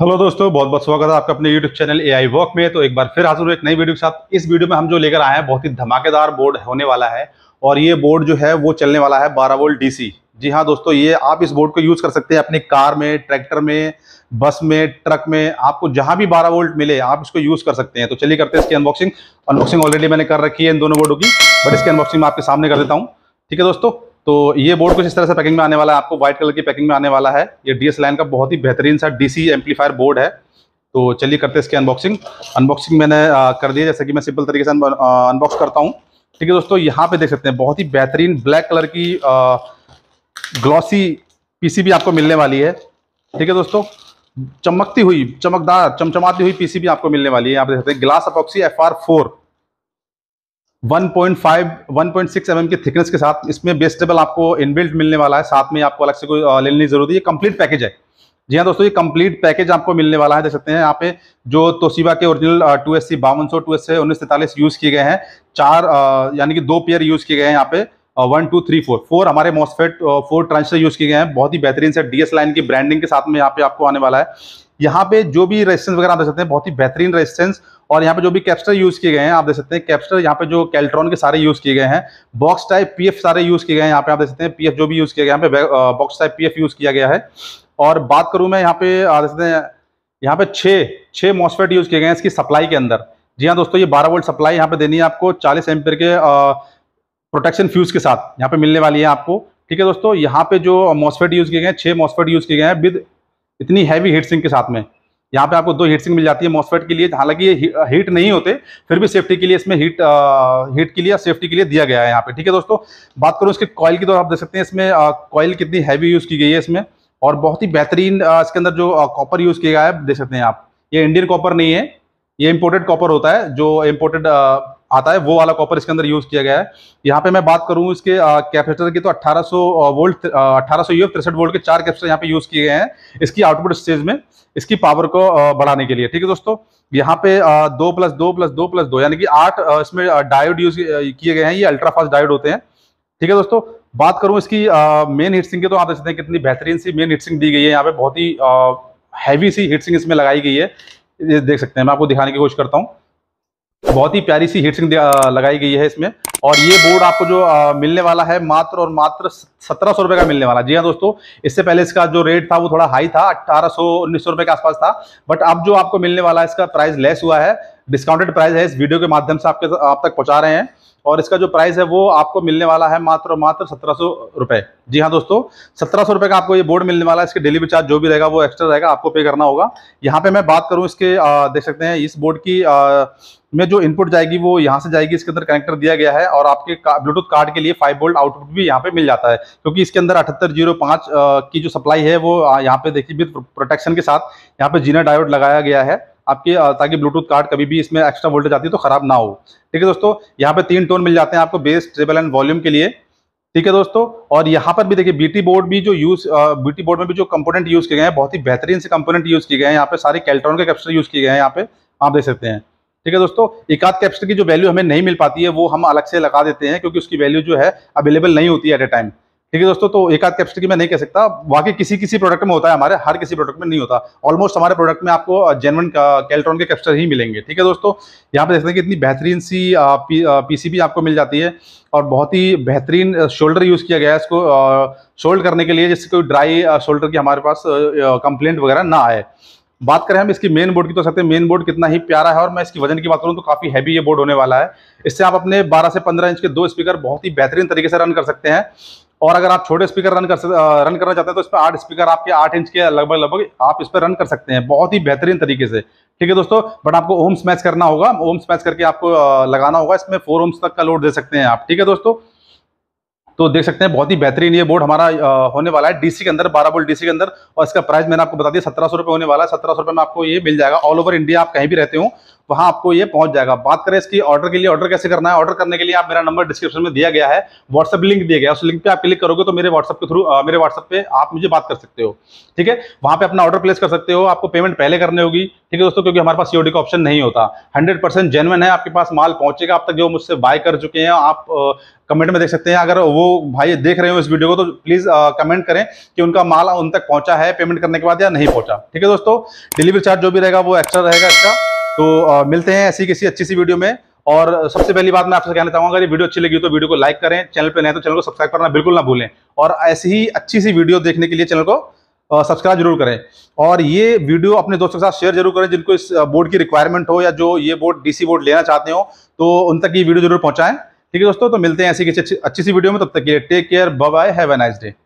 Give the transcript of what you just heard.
hello दोस्तों बहुत बहुत स्वागत है आपका अपने YouTube channel A I walk में तो एक बार फिर हाजिर हुए एक नई वीडियो के साथ इस वीडियो में हम जो लेकर आए हैं बहुत ही धमाकेदार बोर्ड होने वाला है और ये बोर्ड जो है वो चलने वाला है बारह वोल्ट डीसी जी हाँ दोस्तों ये आप इस बोर्ड को यूज़ कर सकते हैं अपनी कार में ट्रैक्टर में बस में ट्रक में आपको जहां भी बारह वोल्ट मिले आप इसको यूज़ कर सकते हैं तो चलिए करते हैं इसकी अनबॉक्सिंग अनबॉक्सिंग ऑलरेडी मैंने कर रखी है इन दोनों बोर्डों की बट इसकी अनबॉक्सिंग मैं आपके सामने कर देता हूँ ठीक है दोस्तों तो ये बोर्ड कुछ इस तरह से पैकिंग में आने वाला है आपको व्हाइट कलर की पैकिंग में आने वाला है ये डी लाइन का बहुत ही बेहतरीन सा डी एम्पलीफायर बोर्ड है तो चलिए करते हैं इसकी अनबॉक्सिंग अनबॉक्सिंग मैंने कर दी जैसे कि मैं सिंपल तरीके से अनबॉक्स करता हूँ ठीक है दोस्तों यहाँ पे देख सकते हैं बहुत ही बेहतरीन ब्लैक कलर की ग्लॉसी पीसीबी आपको मिलने वाली है ठीक है दोस्तों चमकती हुई चमकदार चमचमाती हुई पीसीबी आपको मिलने वाली है आप देख सकते हैं glass epoxy F R four 1.5 1.6 mm की थिकनेस के साथ इसमें बेस्टेबल आपको इनबिल्ट मिलने वाला है साथ में आपको अलग से कोई लेने की जरूरत है ये कंप्लीट पैकेज है जी हाँ दोस्तों ये कंप्लीट पैकेज आपको मिलने वाला है देख सकते हैं यहाँ पे जो तोशिबा के ओरिजिनल टू एस सी बावन सौ टू एस सी उन्नीस सैंतालीस यूज़ किए गए हैं चार यानी कि दो पेयर यूज़ किए गए हैं यहाँ पे one two three four four हमारे मोस्फेट फोर ट्रांसर यूज़ किए गए हैं बहुत ही बेहतरीन से डीएस लाइन की ब्रांडिंग के साथ में यहाँ पे आपको आने वाला है यहाँ पे जो भी रेजिस्टेंस वगैरह आप देख सकते हैं बहुत ही बेहतरीन रेजिस्टेंस और यहाँ पे जो भी कैप्स्टर यूज किए गए हैं आप देख सकते हैं कैप्स्टर यहाँ पे जो कैल्ट्रॉन के सारे यूज किए गए हैं बॉक्स टाइप पीएफ सारे यूज किए गए हैं यहाँ पे आप देख सकते हैं पीएफ जो भी यूज किया गया यहाँ पे बॉक्स टाइप पीएफ यूज किया गया है और बात करूँ मैं यहाँ पे आप देख सकते हैं यहाँ पे छः छः मॉसफेट यूज किए गए हैं इसकी सप्लाई के अंदर जी हाँ दोस्तों ये 12 वोल्ट सप्लाई यहाँ पे देनी है आपको 40 एम्पियर के प्रोटेक्शन फ्यूज के साथ यहाँ पे मिलने वाली है आपको ठीक है दोस्तों यहाँ पे जो मॉसफेट यूज किए गए हैं छह मॉसफेट यूज किए गए हैं विद इतनी हैवी हीट सिंक के साथ में यहाँ पे आपको दो हीट सिंक मिल जाती है मॉसफेट के लिए हालांकि ये हीट नहीं होते फिर भी सेफ्टी के लिए इसमें हीट आ, हीट के लिए सेफ्टी के लिए दिया गया है यहाँ पे ठीक है दोस्तों बात करूँ इसके कॉयल की तो आप देख सकते हैं इसमें कॉयल कितनी हैवी यूज़ की गई है इसमें और बहुत ही बेहतरीन इसके अंदर जो कॉपर यूज़ किया गया है देख सकते हैं आप ये इंडियन कॉपर नहीं है ये इम्पोर्टेड कॉपर होता है जो इम्पोर्टेड आता है वो वाला कॉपर इसके अंदर यूज किया गया है यहाँ पे मैं बात करूँ इसके कैपेसिटर की तो 1800 वोल्ट 1800 सौ तिरसठ वोल्ट के चार कैपेसिटर यहाँ पे यूज किए गए हैं इसकी आउटपुट स्टेज में इसकी पावर को बढ़ाने के लिए ठीक है दोस्तों यहाँ पे दो प्लस दो प्लस दो प्लस दो यानी कि आठ इसमें डायोड यूज किए गए हैं ये अल्ट्राफास्ट डायोड होते हैं ठीक है दोस्तों बात करूँ इसकी मेन हीट सिंह की तो आप देख सकते हैं कितनी बेहतरीन सी मेन हीट सिंह दी गई है यहाँ पे बहुत ही हैवी सी हीट सिंह इसमें लगाई गई है ये देख सकते हैं मैं आपको दिखाने की कोशिश करता हूँ बहुत ही प्यारी सी हीटसिंग लगाई गई है इसमें और ये बोर्ड आपको जो आ, मिलने वाला है मात्र और मात्र सत्रह सौ रुपये का मिलने वाला जी हाँ दोस्तों इससे पहले इसका जो रेट था वो थोड़ा हाई था अट्ठारह सौ उन्नीस सौ रुपये के आसपास था बट अब जो आपको मिलने वाला है इसका प्राइस लेस हुआ है डिस्काउंटेड प्राइस है इस वीडियो के माध्यम से आपके आप तक पहुँचा रहे हैं और इसका जो प्राइस है वो आपको मिलने वाला है मात्र मात्र सत्रह सौ रुपये जी हाँ दोस्तों सत्रह सौ रुपये का आपको ये बोर्ड मिलने वाला है इसके डिलीवरी चार्ज जो भी रहेगा वो एक्स्ट्रा रहेगा आपको पे करना होगा यहाँ पे मैं बात करूँ इसके आ, देख सकते हैं इस बोर्ड की आ, में जो इनपुट जाएगी वो यहाँ से जाएगी इसके अंदर कनेक्टर दिया गया है और आपके का, ब्लूटूथ कार्ड के लिए फाइव बोल्ट आउटपुट भी यहाँ पे मिल जाता है क्योंकि इसके अंदर अठहत्तर जीरो पांच की जो सप्लाई है वो यहाँ पे देखिए विद प्रोटेक्शन के साथ यहाँ पे जीना डायोड लगाया गया है आपकी ताकि ब्लूटूथ कार्ड कभी भी इसमें एक्स्ट्रा वोल्टेज आती है तो ख़राब ना हो ठीक है दोस्तों यहाँ पे तीन टोन मिल जाते हैं आपको बेस ट्रेबल एंड वॉल्यूम के लिए ठीक है दोस्तों और यहाँ पर भी देखिए बीटी बोर्ड भी जो यूज बीटी बोर्ड में भी जो कंपोनेंट यूज़ किए गए हैं बहुत ही बेहतरीन से कंपोनेंट यूज़ किए गए हैं यहाँ पे सारे कैल्ट्रॉन के कैप्सर यूज़ किए गए हैं यहाँ पे आप देख सकते हैं ठीक है दोस्तों एकाध कैप्सर की जो वैल्यू हमें नहीं मिल पाती है वो हम अलग से लगा देते हैं क्योंकि उसकी वैल्यू जो है अवेलेबल नहीं होती है एट ए टाइम ठीक है दोस्तों तो एक आध कैपेसिटी की मैं नहीं कह सकता बाकी किसी किसी प्रोडक्ट में होता है हमारे हर किसी प्रोडक्ट में नहीं होता ऑलमोस्ट हमारे प्रोडक्ट में आपको जेनवन कैल्ट्रॉन के कैपेसिटर ही मिलेंगे ठीक है दोस्तों यहाँ पे देखते हैं कि इतनी बेहतरीन सी पीसीबी आपको मिल जाती है और बहुत ही बेहतरीन शोल्डर यूज़ किया गया है इसको शोल्ड करने के लिए जिससे कोई ड्राई शोल्डर की हमारे पास कंप्लेंट वगैरह ना आए बात करें हम इसकी मेन बोर्ड की तो सकते हैं मेन बोर्ड कितना ही प्यारा है और मैं इसकी वजन की बात करूं तो काफ़ी हैवी ये बोर्ड होने वाला है इससे आप अपने 12 से 15 इंच के दो स्पीकर बहुत ही बेहतरीन तरीके से रन कर सकते हैं और अगर आप छोटे स्पीकर रन कर रन करना चाहते हैं तो इस पर आठ स्पीकर आपके आठ इंच के लगभग लगभग आप इस पर रन कर सकते हैं बहुत ही बेहतरीन तरीके से ठीक है दोस्तों बट आपको ओम्स मैच करना होगा ओम्स मैच करके आपको लगाना होगा इसमें फोर ओम्स तक का लोड दे सकते हैं आप ठीक है दोस्तों तो देख सकते हैं बहुत ही बेहतरीन ये बोर्ड हमारा होने वाला है डीसी के अंदर बारह बोल्ट डीसी के अंदर और इसका प्राइस मैंने आपको बता दिया सत्रह सौ होने वाला है सत्रह सौ में आपको ये मिल जाएगा ऑल ओवर इंडिया आप कहीं भी रहते हो वहां आपको ये पहुंच जाएगा बात करें इसकी ऑर्डर के लिए ऑर्डर कैसे करना है ऑर्डर करने के लिए आप मेरा नंबर डिस्क्रिप्शन में दिया गया है व्हाट्सअप लिंक दिया गया उस लिंक पे आप क्लिक करोगे तो मेरे व्हाट्सएप के थ्रू मेरे व्हाट्सएप पे आप मुझे बात कर सकते हो ठीक है वहां पे अपना ऑर्डर प्लेस कर सकते हो आपको पेमेंट पहले करने होगी ठीक है दोस्तों क्योंकि हमारे पास सीओडी का ऑप्शन नहीं होता हंड्रेड परसेंट है आपके पास माल पहुंचेगा आप तक जो मुझसे बाय कर चुके हैं आप कमेंट में देख सकते हैं अगर वो भाई देख रहे हो इस वीडियो को तो प्लीज़ कमेंट करें कि उनका माल उन तक पहुंचा है पेमेंट करने के बाद या नहीं पहुंचा ठीक है दोस्तों डिलीवरी चार्ज जो भी रहेगा वो एक्स्ट्रा रहेगा इसका तो आ, मिलते हैं ऐसी किसी अच्छी सी वीडियो में और सबसे पहली बात मैं आपसे कहना चाहूँगा अगर ये वीडियो अच्छी लगी तो वीडियो को लाइक करें चैनल पर नए तो चैनल को सब्सक्राइब करना बिल्कुल ना भूलें और ऐसी ही अच्छी सी वीडियो देखने के लिए चैनल को सब्सक्राइब जरूर करें और ये वीडियो अपने दोस्तों के साथ शेयर जरूर करें जिनको इस बोर्ड की रिक्वायरमेंट हो या जो ये बोर्ड डीसी बोर्ड लेना चाहते हो तो उन तक ये वीडियो जरूर पहुंचाएं ठीक है दोस्तों तो मिलते हैं ऐसी किसी अच्छी सी वीडियो में तब तक के take care bye have a nice day